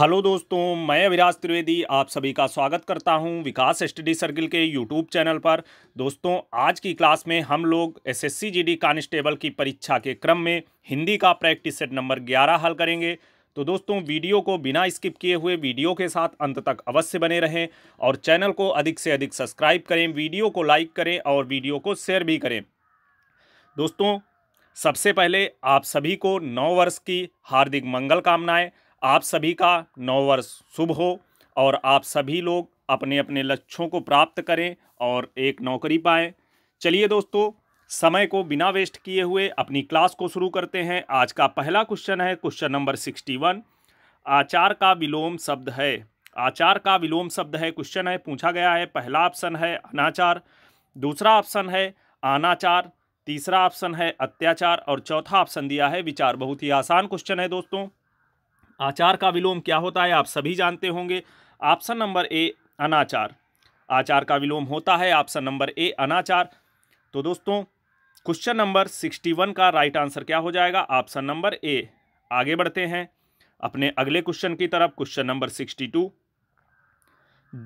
hello दोस्तों मैं अविराज त्रिवेदी आप सभी का स्वागत करता हूं विकास स्टडी सर्किल के यूट्यूब चैनल पर दोस्तों आज की क्लास में हम लोग एसएससी जीडी कांस्टेबल की परीक्षा के क्रम में हिंदी का प्रैक्टिस सेट नंबर 11 हल करेंगे तो दोस्तों वीडियो को बिना स्किप किए हुए वीडियो के साथ अंत तक अवश्य बने रहें और चैनल को अधिक से अधिक सब्सक्राइब करें वीडियो को लाइक करें और वीडियो को शेयर भी करें दोस्तों सबसे पहले आप सभी को नौ वर्ष की हार्दिक मंगल कामनाएँ आप सभी का नव वर्ष शुभ हो और आप सभी लोग अपने अपने लक्ष्यों को प्राप्त करें और एक नौकरी पाएँ चलिए दोस्तों समय को बिना वेस्ट किए हुए अपनी क्लास को शुरू करते हैं आज का पहला क्वेश्चन है क्वेश्चन नंबर सिक्सटी वन आचार का विलोम शब्द है आचार का विलोम शब्द है क्वेश्चन है पूछा गया है पहला ऑप्शन है अनाचार दूसरा ऑप्शन है अनाचार तीसरा ऑप्शन है अत्याचार और चौथा ऑप्शन दिया है विचार बहुत ही आसान क्वेश्चन है दोस्तों आचार का विलोम क्या होता है आप सभी जानते होंगे ऑप्शन नंबर ए अनाचार आचार का विलोम होता है ऑप्शन नंबर ए अनाचार तो दोस्तों क्वेश्चन नंबर सिक्सटी वन का राइट आंसर क्या हो जाएगा ऑप्शन नंबर ए आगे बढ़ते हैं अपने अगले क्वेश्चन की तरफ क्वेश्चन नंबर सिक्सटी टू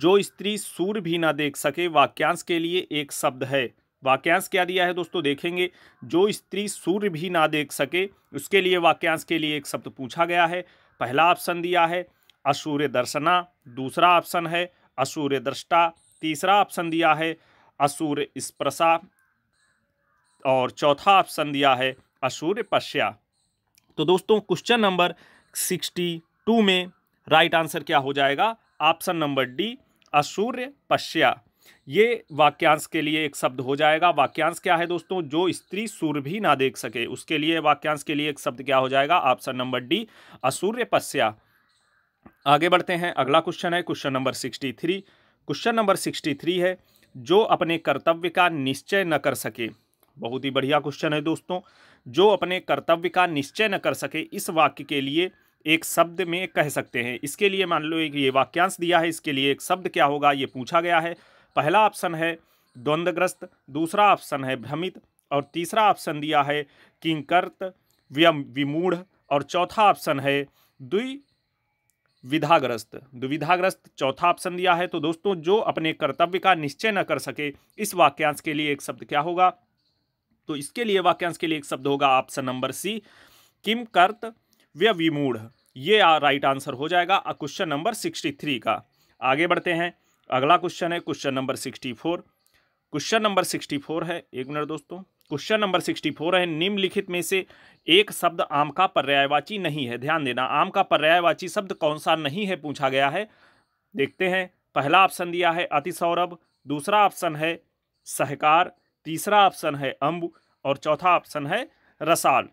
जो स्त्री सूर्य भी ना देख सके वाक्यांश के लिए एक शब्द है वाक्यांश क्या दिया है दोस्तों देखेंगे जो स्त्री सूर्य भी ना देख सके उसके लिए वाक्यांश के लिए एक शब्द पूछा गया है पहला ऑप्शन दिया है असूर्य दर्शना दूसरा ऑप्शन है असूर्य दृष्टा तीसरा ऑप्शन दिया है असूर्य स्प्रशा और चौथा ऑप्शन दिया है असूर्य पश्या तो दोस्तों क्वेश्चन नंबर सिक्सटी टू में राइट आंसर क्या हो जाएगा ऑप्शन नंबर डी असूर्य पश्या ये वाक्यांश के लिए एक शब्द हो जाएगा वाक्यांश क्या है दोस्तों जो स्त्री सूर्य भी ना देख सके उसके लिए वाक्यांश के लिए एक शब्द क्या हो जाएगा ऑप्शन नंबर डी असूर्य पस्या आगे बढ़ते हैं अगला क्वेश्चन है question number sixty three question number sixty three है जो अपने कर्तव्य का निश्चय न कर सके बहुत ही बढ़िया क्वेश्चन है दोस्तों जो अपने कर्तव्य का निश्चय न कर सके इस वाक्य के लिए एक शब्द में कह सकते हैं इसके लिए मान लो एक ये वाक्यांश दिया है इसके लिए एक शब्द क्या होगा ये पूछा गया है पहला ऑप्शन है द्वंद्वग्रस्त दूसरा ऑप्शन है भ्रमित और तीसरा ऑप्शन दिया है किंकर्त विमूढ़ और चौथा ऑप्शन है द्वि विधाग्रस्त चौथा ऑप्शन दिया है तो दोस्तों जो अपने कर्तव्य का निश्चय न कर सके इस वाक्यांश के लिए एक शब्द क्या होगा तो इसके लिए वाक्यांश के लिए एक शब्द होगा ऑप्शन नंबर सी किम कर्त व्य विमूढ़ ये राइट आंसर हो जाएगा क्वेश्चन नंबर सिक्सटी थ्री का आगे बढ़ते हैं अगला क्वेश्चन है question number sixty four question number sixty four है एक मिनट दोस्तों क्वेश्चन नंबर सिक्सटी फोर है निम्नलिखित में से एक शब्द आम का पर्यायवाची नहीं है ध्यान देना आम का पर्यायवाची शब्द कौन सा नहीं है पूछा गया है देखते हैं पहला ऑप्शन दिया है अति सौरभ दूसरा ऑप्शन है सहकार तीसरा ऑप्शन है अम्ब और चौथा ऑप्शन है रसाल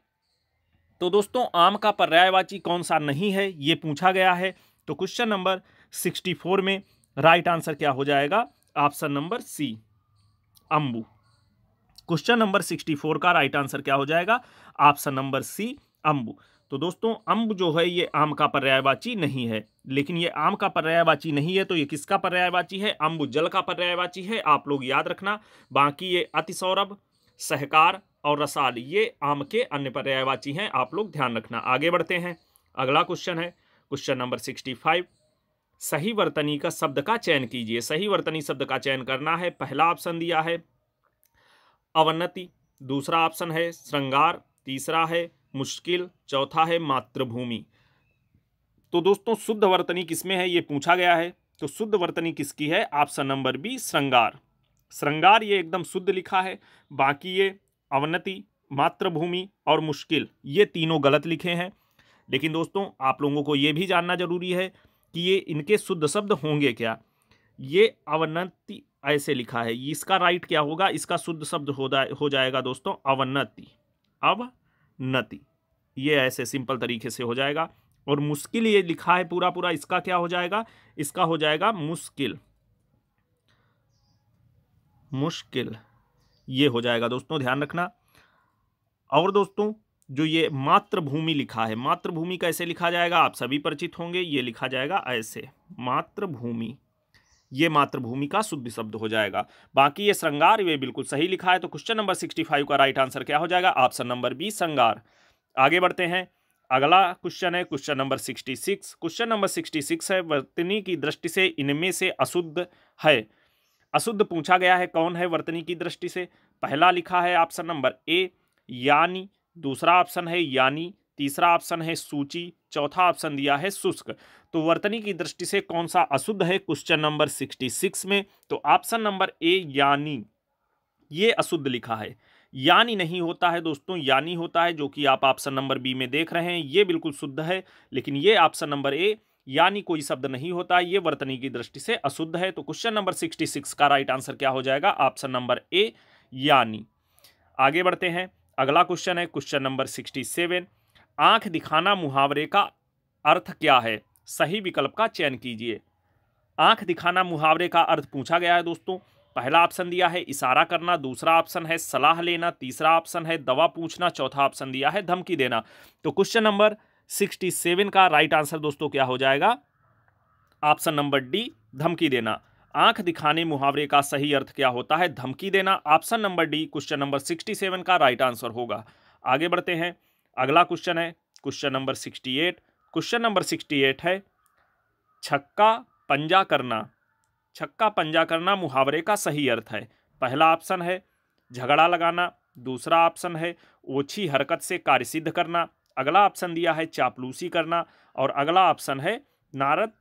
तो दोस्तों आम का पर्यायवाची कौन सा नहीं है ये पूछा गया है तो क्वेश्चन नंबर सिक्सटी फोर में राइट आंसर क्या हो जाएगा ऑप्शन नंबर सी अम्बू क्वेश्चन नंबर सिक्सटी फोर का राइट आंसर क्या हो जाएगा ऑप्शन नंबर सी अम्बू तो दोस्तों अम्ब जो है ये आम का पर्यायवाची नहीं है लेकिन ये आम का पर्यायवाची नहीं है तो ये किसका पर्यायवाची है अम्ब जल का पर्यायवाची है आप लोग याद रखना बाकी ये अति सौरभ सहकार और रसाल ये आम के अन्य पर्यायवाची हैं आप लोग ध्यान रखना आगे बढ़ते हैं अगला क्वेश्चन है क्वेश्चन नंबर सिक्सटी फाइव सही वर्तनी का शब्द का चयन कीजिए सही वर्तनी शब्द का चयन करना है पहला ऑप्शन दिया है अवन्नति दूसरा ऑप्शन है श्रृंगार तीसरा है मुश्किल चौथा है मातृभूमि तो दोस्तों शुद्ध वर्तनी किसमें है ये पूछा गया है तो शुद्ध वर्तनी किसकी है ऑप्शन नंबर बी श्रृंगार श्रृंगार ये एकदम शुद्ध लिखा है बाकी ये अवनति मातृभूमि और मुश्किल ये तीनों गलत लिखे हैं लेकिन दोस्तों आप लोगों को ये भी जानना जरूरी है कि ये इनके शुद्ध शब्द होंगे क्या ये अवनति ऐसे लिखा है इसका राइट क्या होगा इसका शुद्ध शब्द हो, हो जाएगा दोस्तों अवनति अवनति ये ऐसे सिंपल तरीके से हो जाएगा और मुश्किल ये लिखा है पूरा पूरा इसका क्या हो जाएगा इसका हो जाएगा मुश्किल मुश्किल ये हो जाएगा दोस्तों ध्यान रखना और दोस्तों जो ये मातृभूमि लिखा है मातृभूमि कैसे लिखा जाएगा आप सभी परिचित होंगे ये लिखा जाएगा ऐसे मातृभूमि ये मातृभूमि का शुद्ध शब्द हो जाएगा बाकी ये श्रृंगार ये बिल्कुल सही लिखा है तो क्वेश्चन नंबर सिक्सटी फाइव का राइट आंसर क्या हो जाएगा ऑप्शन नंबर बी श्रृंगार आगे बढ़ते हैं अगला क्वेश्चन है question number sixty six question number sixty six है वर्तनी की दृष्टि से इनमें से अशुद्ध है अशुद्ध पूछा गया है कौन है वर्तनी की दृष्टि से पहला लिखा है ऑप्शन नंबर ए यानी दूसरा ऑप्शन है यानी तीसरा ऑप्शन है सूची चौथा ऑप्शन दिया है शुष्क तो वर्तनी की दृष्टि से कौन सा अशुद्ध है क्वेश्चन नंबर सिक्सटी सिक्स में तो ऑप्शन नंबर ए यानी ये अशुद्ध लिखा है यानी नहीं होता है दोस्तों यानी होता है जो कि आप ऑप्शन नंबर बी में देख रहे हैं ये बिल्कुल शुद्ध है लेकिन ये ऑप्शन नंबर ए यानी कोई शब्द नहीं होता है ये वर्तनी की दृष्टि से अशुद्ध है तो क्वेश्चन नंबर सिक्सटी सिक्स का राइट आंसर क्या हो जाएगा ऑप्शन नंबर ए यानी आगे बढ़ते हैं अगला क्वेश्चन है क्वेश्चन नंबर सिक्सटी सेवन आँख दिखाना मुहावरे का अर्थ क्या है सही विकल्प का चयन कीजिए आँख दिखाना मुहावरे का अर्थ पूछा गया है दोस्तों पहला ऑप्शन दिया है इशारा करना दूसरा ऑप्शन है सलाह लेना तीसरा ऑप्शन है दवा पूछना चौथा ऑप्शन दिया है धमकी देना तो क्वेश्चन नंबर सिक्सटी सेवन का राइट आंसर दोस्तों क्या हो जाएगा ऑप्शन नंबर डी धमकी देना आंख दिखाने मुहावरे का सही अर्थ क्या होता है धमकी देना option number D question number sixty seven का राइट आंसर होगा आगे बढ़ते हैं अगला क्वेश्चन है question number sixty eight question number sixty eight है छक्का पंजा करना छक्का पंजा करना मुहावरे का सही अर्थ है पहला ऑप्शन है झगड़ा लगाना दूसरा ऑप्शन है ओछी हरकत से कार्य सिद्ध करना अगला ऑप्शन दिया है चापलूसी करना और अगला ऑप्शन है नारद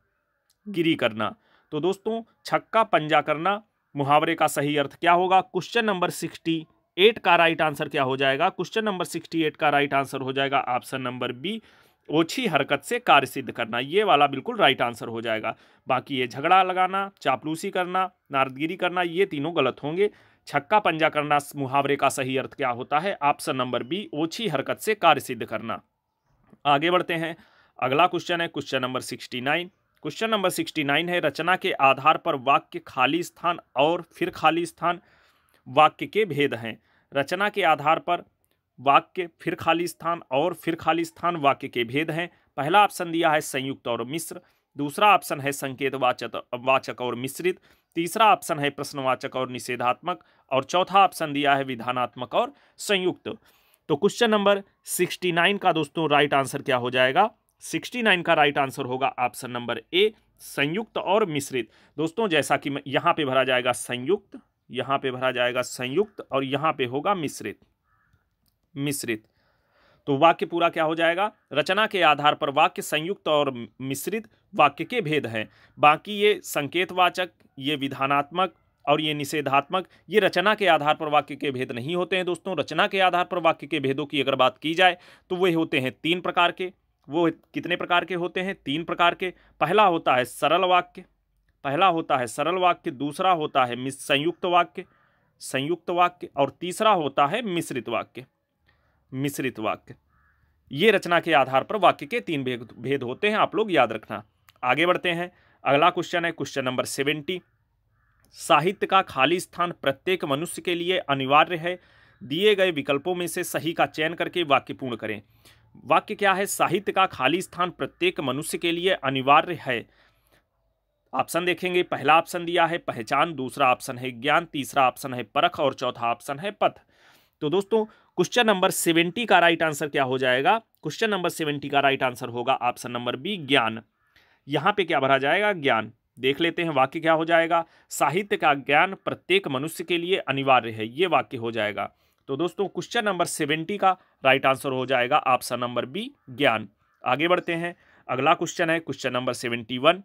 गिरी करना तो दोस्तों छक्का पंजा करना मुहावरे का सही अर्थ क्या होगा क्वेश्चन नंबर सिक्सटी एट का राइट आंसर क्या हो जाएगा क्वेश्चन नंबर सिक्सटी एट का राइट आंसर हो जाएगा ऑप्शन नंबर बी ओछी हरकत से कार्य सिद्ध करना ये वाला बिल्कुल राइट आंसर हो जाएगा बाकी ये झगड़ा लगाना चापलूसी करना नारदगिरी करना ये तीनों गलत होंगे छक्का पंजा करना मुहावरे का सही अर्थ क्या होता है ऑप्शन नंबर बी ओछी हरकत से कार्य सिद्ध करना आगे बढ़ते हैं अगला क्वेश्चन है question number sixty nine question number sixty nine है रचना के आधार पर वाक्य खाली स्थान और फिर खाली स्थान वाक्य के भेद हैं रचना के आधार पर वाक्य फिर खाली स्थान और फिर खाली स्थान वाक्य के भेद हैं पहला ऑप्शन दिया है संयुक्त और मिश्र दूसरा ऑप्शन है संकेत वाचक वाचक और मिश्रित तीसरा ऑप्शन है प्रश्नवाचक और निषेधात्मक और चौथा ऑप्शन दिया है विधानात्मक और संयुक्त तो क्वेश्चन नंबर सिक्सटी नाइन का दोस्तों राइट आंसर क्या हो जाएगा 69 का राइट आंसर होगा ऑप्शन नंबर ए संयुक्त और मिश्रित दोस्तों जैसा कि यहाँ पे भरा जाएगा संयुक्त यहाँ पे भरा जाएगा संयुक्त और यहाँ पे होगा मिश्रित मिश्रित तो वाक्य पूरा क्या हो जाएगा रचना के आधार पर वाक्य संयुक्त और मिश्रित वाक्य के भेद हैं बाकी ये संकेतवाचक ये विधानात्मक और ये निषेधात्मक ये रचना के आधार पर वाक्य के भेद नहीं होते हैं दोस्तों रचना के आधार पर वाक्य के भेदों की अगर बात की जाए तो वे होते हैं तीन प्रकार के वो कितने प्रकार के होते हैं तीन प्रकार के पहला होता है सरल वाक्य पहला होता है सरल वाक्य दूसरा होता है मिस संयुक्त वाक्य संयुक्त वाक्य और तीसरा होता है मिश्रित वाक्य मिश्रित वाक्य ये रचना के आधार पर वाक्य के तीन भेद भेद होते हैं आप लोग याद रखना आगे बढ़ते हैं अगला क्वेश्चन है क्वेश्चन नंबर सेवेंटी साहित्य का खाली स्थान प्रत्येक मनुष्य के लिए अनिवार्य है दिए गए विकल्पों में से सही का चयन करके वाक्य पूर्ण करें वाक्य क्या है साहित्य का खाली स्थान प्रत्येक मनुष्य के लिए अनिवार्य है ऑप्शन देखेंगे पहला ऑप्शन दिया है पहचान दूसरा ऑप्शन है ज्ञान तीसरा ऑप्शन है परख और चौथा ऑप्शन है पथ तो दोस्तों क्वेश्चन नंबर सेवेंटी का राइट आंसर क्या हो जाएगा क्वेश्चन नंबर सेवेंटी का राइट आंसर होगा ऑप्शन नंबर बी ज्ञान यहाँ पे क्या भरा जाएगा ज्ञान देख लेते हैं वाक्य क्या हो जाएगा साहित्य का ज्ञान प्रत्येक मनुष्य के लिए अनिवार्य है ये वाक्य हो जाएगा तो दोस्तों क्वेश्चन नंबर सेवेंटी का राइट आंसर हो जाएगा ऑप्शन नंबर बी ज्ञान आगे बढ़ते हैं अगला क्वेश्चन है क्वेश्चन नंबर सेवेंटी वन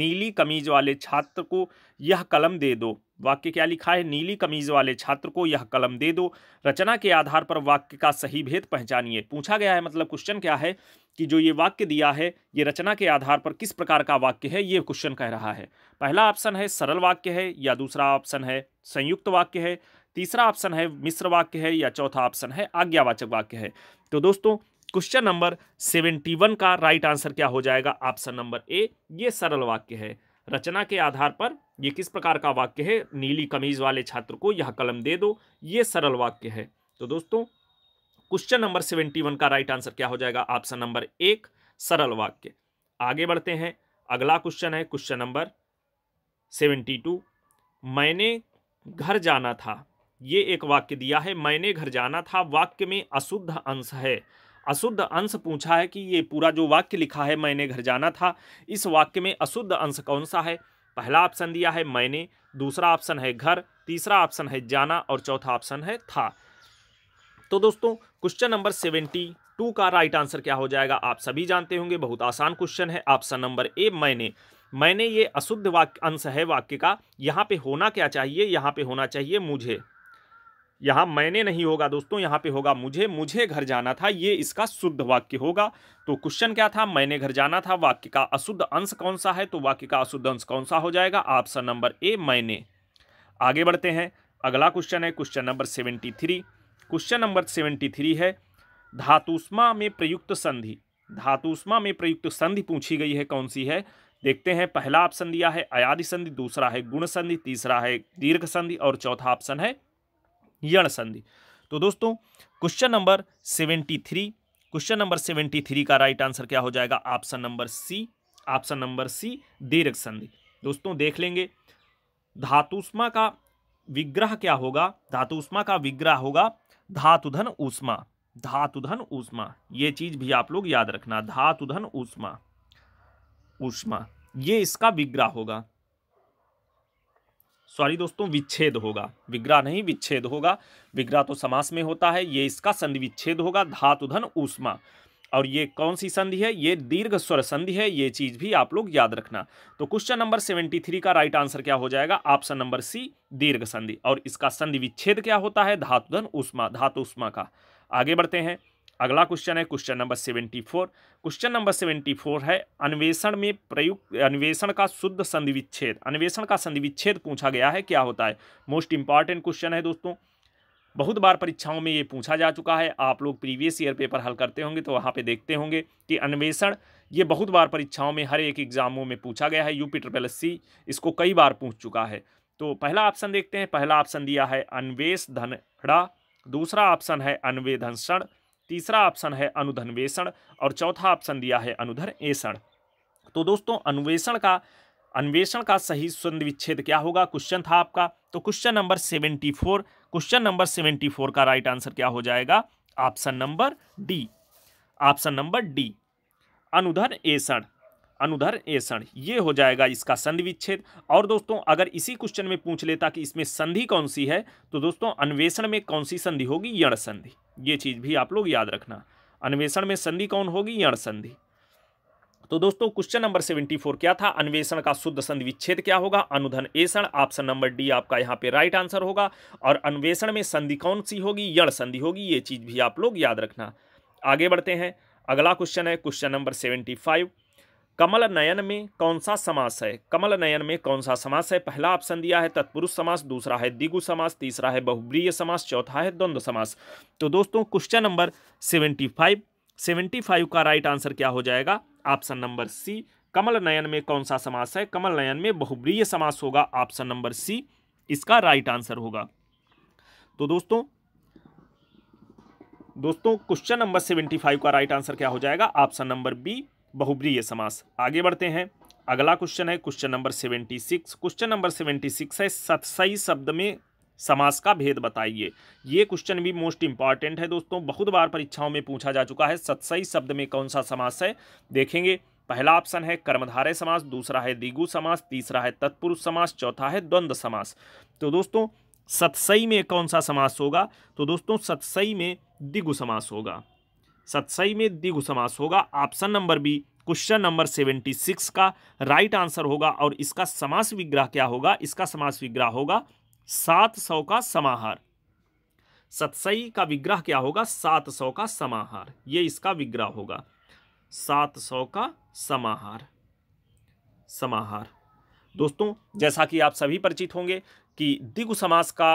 नीली कमीज वाले छात्र को यह कलम दे दो वाक्य क्या लिखा है नीली कमीज वाले छात्र को यह कलम दे दो रचना के आधार पर वाक्य का सही भेद पहचानिए पूछा गया है मतलब क्वेश्चन क्या है कि जो ये वाक्य दिया है ये रचना के आधार पर किस प्रकार का वाक्य है ये क्वेश्चन कह रहा है पहला ऑप्शन है सरल वाक्य है या दूसरा ऑप्शन है संयुक्त वाक्य है तीसरा ऑप्शन है मिश्र वाक्य है या चौथा ऑप्शन है आज्ञावाचक वाक्य है तो दोस्तों क्वेश्चन नंबर सेवेंटी वन का राइट आंसर क्या हो जाएगा ऑप्शन नंबर ए ये सरल वाक्य है रचना के आधार पर ये किस प्रकार का वाक्य है नीली कमीज वाले छात्र को यह कलम दे दो ये सरल वाक्य है तो दोस्तों क्वेश्चन नंबर सेवेंटी वन का राइट आंसर क्या हो जाएगा ऑप्शन नंबर एक सरल वाक्य आगे बढ़ते हैं अगला क्वेश्चन है क्वेश्चन नंबर सेवेंटी टू मैंने घर जाना था ये एक वाक्य दिया है मैंने घर जाना था वाक्य में अशुद्ध अंश है अशुद्ध अंश पूछा है कि ये पूरा जो वाक्य लिखा है मैंने घर जाना था इस वाक्य में अशुद्ध अंश कौन सा है पहला ऑप्शन दिया है मैंने दूसरा ऑप्शन है घर तीसरा ऑप्शन है जाना और चौथा ऑप्शन है था तो दोस्तों क्वेश्चन नंबर सेवेंटी टू का राइट आंसर क्या हो जाएगा आप सभी जानते होंगे बहुत आसान क्वेश्चन है ऑप्शन नंबर ए मैंने मैंने ये अशुद्ध वाक्य अंश है वाक्य का यहाँ पे होना क्या चाहिए यहाँ पे होना चाहिए मुझे यहाँ मैंने नहीं होगा दोस्तों यहाँ पे होगा मुझे मुझे घर जाना था ये इसका शुद्ध वाक्य होगा तो क्वेश्चन क्या था मैंने घर जाना था वाक्य का अशुद्ध अंश कौन सा है तो वाक्य का अशुद्ध अंश कौन सा हो जाएगा ऑप्शन नंबर ए मैंने आगे बढ़ते हैं अगला क्वेश्चन है question number seventy three question number seventy three है धातुष्मा में प्रयुक्त संधि धातुष्मा में प्रयुक्त संधि पूछी गई है कौन सी है देखते हैं पहला ऑप्शन दिया है अयाधि संधि दूसरा है गुण संधि तीसरा है दीर्घ संधि और चौथा ऑप्शन है यण संधि तो दोस्तों question number seventy three question number seventy three का राइट आंसर क्या हो जाएगा option number C option number C दीर्घ संधि दोस्तों देख लेंगे धातुष्मा का विग्रह क्या होगा धातुष्मा का विग्रह होगा धातुधन ऊष्मा धातुधन ऊष्मा ये चीज भी आप लोग याद रखना धातुधन ऊष्मा ऊष्मा ये इसका विग्रह होगा सॉरी दोस्तों विच्छेद होगा विग्रह नहीं विच्छेद होगा विग्रह तो समास में होता है ये इसका संधि विच्छेद होगा धातुधन ऊष्मा और ये कौन सी संधि है ये दीर्घ स्वर संधि है ये चीज भी आप लोग याद रखना तो क्वेश्चन नंबर सेवेंटी थ्री का राइट आंसर क्या हो जाएगा ऑप्शन नंबर सी दीर्घ संधि और इसका संधि विच्छेद क्या होता है धातुधन उष्मा धातु उष्मा का आगे बढ़ते हैं अगला क्वेश्चन है question number seventy four question number seventy four है अन्वेषण में प्रयुक्त अन्वेषण का शुद्ध संधि विच्छेद अन्वेषण का संधि विच्छेद पूछा गया है क्या होता है मोस्ट इंपॉर्टेंट क्वेश्चन है दोस्तों बहुत बार परीक्षाओं में ये पूछा जा चुका है आप लोग प्रीवियस ईयर पेपर हल करते होंगे तो वहाँ पे देखते होंगे कि अन्वेषण ये बहुत बार परीक्षाओं में हर एक एग्जामों में पूछा गया है यूपी ट्रिपल एस सी इसको कई बार पूछ चुका है तो पहला ऑप्शन देखते हैं पहला ऑप्शन दिया है अन्वेष धनड़ा दूसरा ऑप्शन है अन्वेधनषण तीसरा ऑप्शन है अनुधनवेषण और चौथा ऑप्शन दिया है एसण तो दोस्तों अन्वेषण का अन्वेषण का सही विच्छेद क्या होगा क्वेश्चन था आपका तो question number seventy four question number seventy four का राइट आंसर क्या हो जाएगा option number D option number D अनुधर एसण अनुधर एसण ये हो जाएगा इसका संधि विच्छेद और दोस्तों अगर इसी क्वेश्चन में पूछ लेता कि इसमें संधि कौन सी है तो दोस्तों अन्वेषण में कौन सी संधि होगी यण संधि ये चीज़ भी आप लोग याद रखना अन्वेषण में संधि कौन होगी यण संधि तो दोस्तों क्वेश्चन नंबर सेवेंटी फोर क्या था अन्वेषण का शुद्ध संधि विच्छेद क्या होगा अनुधन एषण ऑप्शन नंबर डी आपका यहाँ पे राइट आंसर होगा और अन्वेषण में संधि कौन सी होगी यण संधि होगी ये चीज़ भी आप लोग याद रखना आगे बढ़ते हैं अगला क्वेश्चन है क्वेश्चन नंबर सेवेंटी फाइव कमल नयन में कौन सा समास है कमल नयन में कौन सा समास है पहला ऑप्शन दिया है तत्पुरुष समास दूसरा है दिगु समास तीसरा है बहुब्रीय समास चौथा है द्वंद्व समास तो दोस्तों question number seventy five seventy five का राइट आंसर क्या हो जाएगा ऑप्शन नंबर सी कमल नयन में कौन सा समास है कमल नयन में बहुब्रीय समास होगा ऑप्शन नंबर सी इसका राइट आंसर होगा तो दोस्तों दोस्तों क्वेश्चन नंबर सेवेंटी फाइव का राइट आंसर क्या हो जाएगा ऑप्शन नंबर बी बहुब्रीय समास आगे बढ़ते हैं अगला क्वेश्चन है question number seventy six question number seventy six है सतसई शब्द में समास का भेद बताइए ये क्वेश्चन भी मोस्ट इंपॉर्टेंट है दोस्तों बहुत बार परीक्षाओं में पूछा जा चुका है सतसई शब्द में कौन सा समास है देखेंगे पहला ऑप्शन है कर्मधारय समास दूसरा है दिगु समास तीसरा है तत्पुरुष समास चौथा है द्वंद्व समास तो दोस्तों सतसई में कौन सा समास होगा तो दोस्तों सतसई में दिगु समास होगा सत्सई में दिघु समास होगा option number B question number seventy six का राइट आंसर होगा और इसका समास विग्रह क्या होगा इसका समास विग्रह होगा सात सौ का समाहार सतसई का विग्रह क्या होगा सात सौ का समाहार ये इसका विग्रह होगा सात सौ का समाहार समाहार दोस्तों जैसा कि आप सभी परिचित होंगे कि दिगु समास का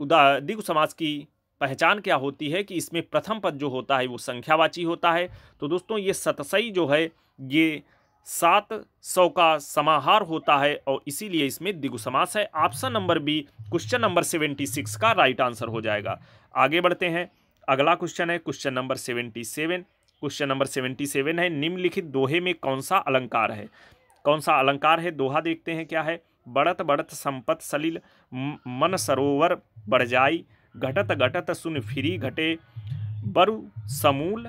उदा दिगु समास की पहचान क्या होती है कि इसमें प्रथम पद जो होता है वो संख्यावाची होता है तो दोस्तों ये सतसई जो है ये सात सौ का समाहार होता है और इसीलिए इसमें दिगु समास है option number B question number seventy six का राइट आंसर हो जाएगा आगे बढ़ते हैं अगला क्वेश्चन है question number seventy seven question number seventy seven है निम्नलिखित दोहे में कौन सा अलंकार है कौन सा अलंकार है दोहा देखते हैं क्या है बढ़त बढ़त संपत सलिल मन सरोवर बढ़ जाई घटत घटत सुन फिरी घटे बरु समूल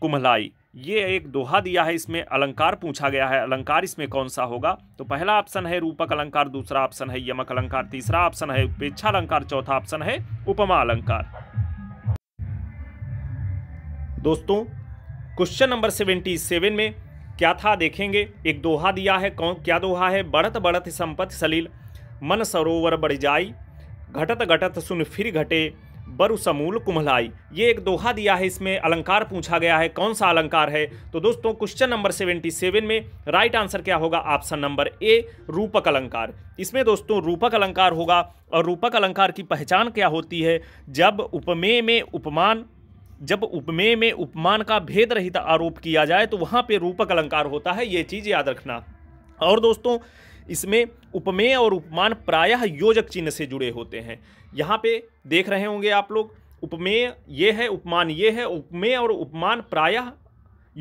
कुमलाई ये एक दोहा दिया है इसमें अलंकार पूछा गया है अलंकार इसमें कौन सा होगा तो पहला ऑप्शन है रूपक अलंकार दूसरा ऑप्शन है यमक अलंकार तीसरा ऑप्शन है उपेक्षा अलंकार चौथा ऑप्शन है उपमा अलंकार दोस्तों क्वेश्चन नंबर सेवेंटी सेवन में क्या था देखेंगे एक दोहा दिया है कौन क्या दोहा है बढ़त बढ़त संपत्ति सलील मन सरोवर बढ़ जाई घटत घटत सुन फिर घटे बरुसमूल कुम्हलाई ये एक दोहा दिया है इसमें अलंकार पूछा गया है कौन सा अलंकार है तो दोस्तों क्वेश्चन नंबर 77 में राइट आंसर क्या होगा ऑप्शन नंबर ए रूपक अलंकार इसमें दोस्तों रूपक अलंकार होगा और रूपक अलंकार की पहचान क्या होती है जब उपमेय में उपमान जब उपमेय में उपमान का भेद रहित आरोप किया जाए तो वहाँ पर रूपक अलंकार होता है ये चीज़ याद रखना और दोस्तों इसमें उपमेय और उपमान प्रायः योजक चिन्ह से जुड़े होते हैं यहाँ पे देख रहे होंगे आप लोग उपमेय ये है उपमान ये है उपमेय और उपमान प्रायः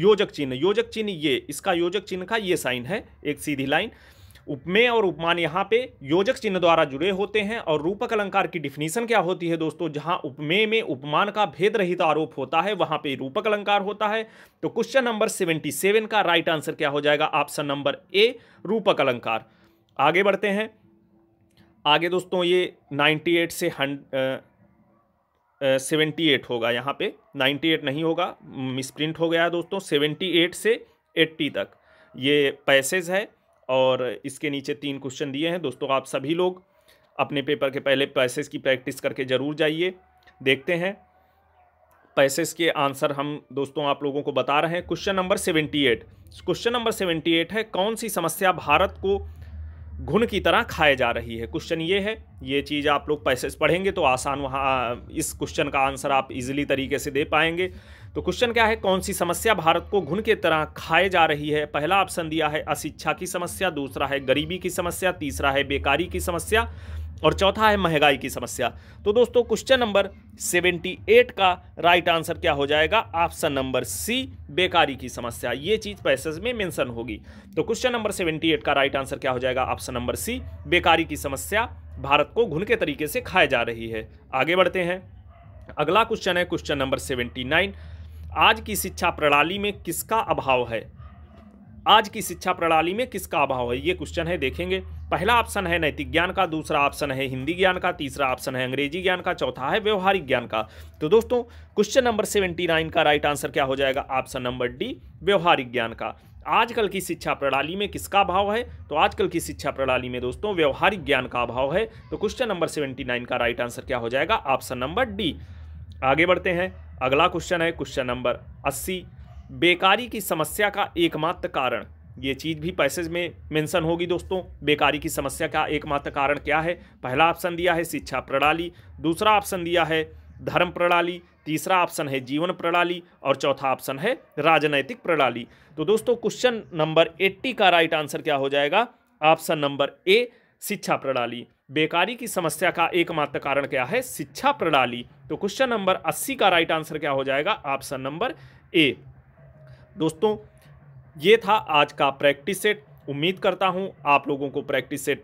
योजक चिन्ह योजक चिन्ह ये इसका योजक चिन्ह का ये साइन है एक सीधी लाइन उपमेय और उपमान यहाँ पे योजक चिन्ह द्वारा जुड़े होते हैं और रूपक अलंकार की डिफिनीशन क्या होती है दोस्तों जहाँ उपमेय में उपमान का भेद रहित आरोप होता है वहाँ पे रूपक अलंकार होता है तो क्वेश्चन नंबर सेवेंटी सेवन का राइट आंसर क्या हो जाएगा ऑप्शन नंबर ए रूपक अलंकार आगे बढ़ते हैं आगे दोस्तों ये नाइन्टी एट से हंड सेवेंटी एट होगा यहाँ पे नाइन्टी एट नहीं होगा मिसप्रिंट हो गया दोस्तों सेवेंटी एट से एट्टी तक ये पैसेज है और इसके नीचे तीन क्वेश्चन दिए हैं दोस्तों आप सभी लोग अपने पेपर के पहले पैसेज की प्रैक्टिस करके ज़रूर जाइए देखते हैं पैसेज के आंसर हम दोस्तों आप लोगों को बता रहे हैं question number seventy eight question number seventy eight है कौन सी समस्या भारत को घुन की तरह खाए जा रही है क्वेश्चन ये है ये चीज़ आप लोग पैसेज पढ़ेंगे तो आसान वहाँ इस क्वेश्चन का आंसर आप इजीली तरीके से दे पाएंगे तो क्वेश्चन क्या है कौन सी समस्या भारत को घुन के तरह खाए जा रही है पहला ऑप्शन दिया है अशिक्षा की समस्या दूसरा है गरीबी की समस्या तीसरा है बेकारी की समस्या और चौथा है महंगाई की समस्या तो दोस्तों क्वेश्चन नंबर 78 का राइट आंसर क्या हो जाएगा ऑप्शन नंबर सी बेकारी की समस्या ये चीज़ पैसेज में मेंशन होगी तो क्वेश्चन नंबर 78 का राइट आंसर क्या हो जाएगा ऑप्शन नंबर सी बेकारी की समस्या भारत को घुन के तरीके से खाए जा रही है आगे बढ़ते हैं अगला क्वेश्चन है क्वेश्चन नंबर सेवेंटी नाइन आज की शिक्षा प्रणाली में किसका अभाव है आज की शिक्षा प्रणाली में किसका अभाव है ये क्वेश्चन है देखेंगे पहला ऑप्शन है नैतिक ज्ञान का दूसरा ऑप्शन है हिंदी ज्ञान का तीसरा ऑप्शन है अंग्रेजी ज्ञान का चौथा है व्यवहारिक ज्ञान का तो दोस्तों क्वेश्चन नंबर सेवेंटी नाइन का राइट आंसर क्या हो जाएगा ऑप्शन नंबर डी व्यवहारिक ज्ञान का आजकल की शिक्षा प्रणाली में किसका अभाव है तो आजकल की शिक्षा प्रणाली में दोस्तों व्यवहारिक ज्ञान का अभाव है तो क्वेश्चन नंबर सेवेंटी नाइन का राइट आंसर क्या हो जाएगा ऑप्शन नंबर डी आगे बढ़ते हैं अगला क्वेश्चन है क्वेश्चन नंबर अस्सी बेकारी की समस्या का एकमात्र कारण ये चीज़ भी पैसेज में मेंशन होगी दोस्तों बेकारी की समस्या का एकमात्र कारण क्या है पहला ऑप्शन दिया है शिक्षा प्रणाली दूसरा ऑप्शन दिया है धर्म प्रणाली तीसरा ऑप्शन है जीवन प्रणाली और चौथा ऑप्शन है राजनैतिक प्रणाली तो दोस्तों क्वेश्चन नंबर एट्टी का राइट आंसर क्या हो जाएगा ऑप्शन नंबर ए शिक्षा प्रणाली बेकारी की समस्या का एकमात्र कारण क्या है शिक्षा प्रणाली तो क्वेश्चन नंबर 80 का राइट आंसर क्या हो जाएगा ऑप्शन नंबर ए दोस्तों ये था आज का प्रैक्टिस सेट उम्मीद करता हूँ आप लोगों को प्रैक्टिस सेट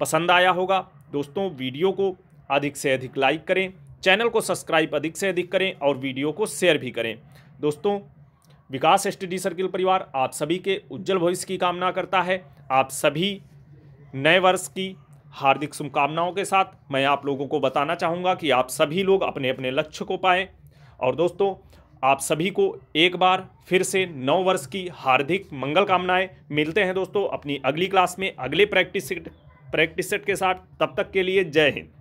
पसंद आया होगा दोस्तों वीडियो को अधिक से अधिक लाइक करें चैनल को सब्सक्राइब अधिक से अधिक करें और वीडियो को शेयर भी करें दोस्तों विकास स्टडी सर्किल परिवार आप सभी के उज्जवल भविष्य की कामना करता है आप सभी नए वर्ष की हार्दिक शुभकामनाओं के साथ मैं आप लोगों को बताना चाहूँगा कि आप सभी लोग अपने अपने लक्ष्य को पाएँ और दोस्तों आप सभी को एक बार फिर से नौ वर्ष की हार्दिक मंगल कामनाएं मिलते हैं दोस्तों अपनी अगली क्लास में अगले प्रैक्टिस सेट प्रैक्टिस सेट के साथ तब तक के लिए जय हिंद